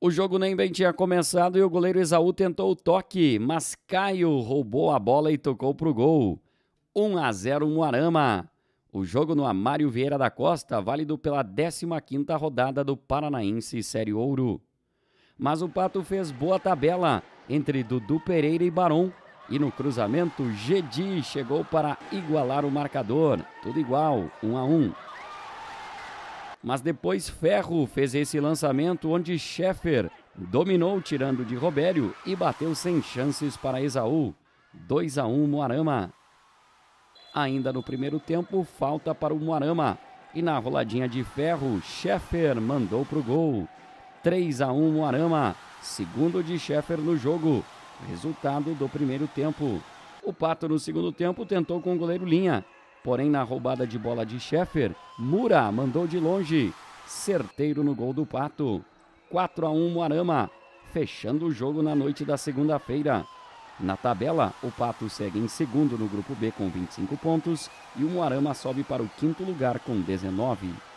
O jogo nem bem tinha começado e o goleiro Isaú tentou o toque, mas Caio roubou a bola e tocou para o gol. 1 a 0 Moarama. O jogo no Amário Vieira da Costa, válido pela 15ª rodada do Paranaense Série Ouro. Mas o Pato fez boa tabela entre Dudu Pereira e Barão. E no cruzamento, Gedi chegou para igualar o marcador. Tudo igual, 1 a 1 mas depois Ferro fez esse lançamento onde Scheffer dominou tirando de Robério e bateu sem chances para Esaú. 2 a 1 Moarama. Ainda no primeiro tempo, falta para o Moarama. E na roladinha de ferro, Scheffer mandou para o gol. 3 a 1 Moarama. Segundo de Scheffer no jogo. Resultado do primeiro tempo. O Pato no segundo tempo tentou com o goleiro Linha, Porém, na roubada de bola de Sheffer, Mura mandou de longe, certeiro no gol do Pato. 4 a 1 Moarama, fechando o jogo na noite da segunda-feira. Na tabela, o Pato segue em segundo no grupo B com 25 pontos e o Moarama sobe para o quinto lugar com 19.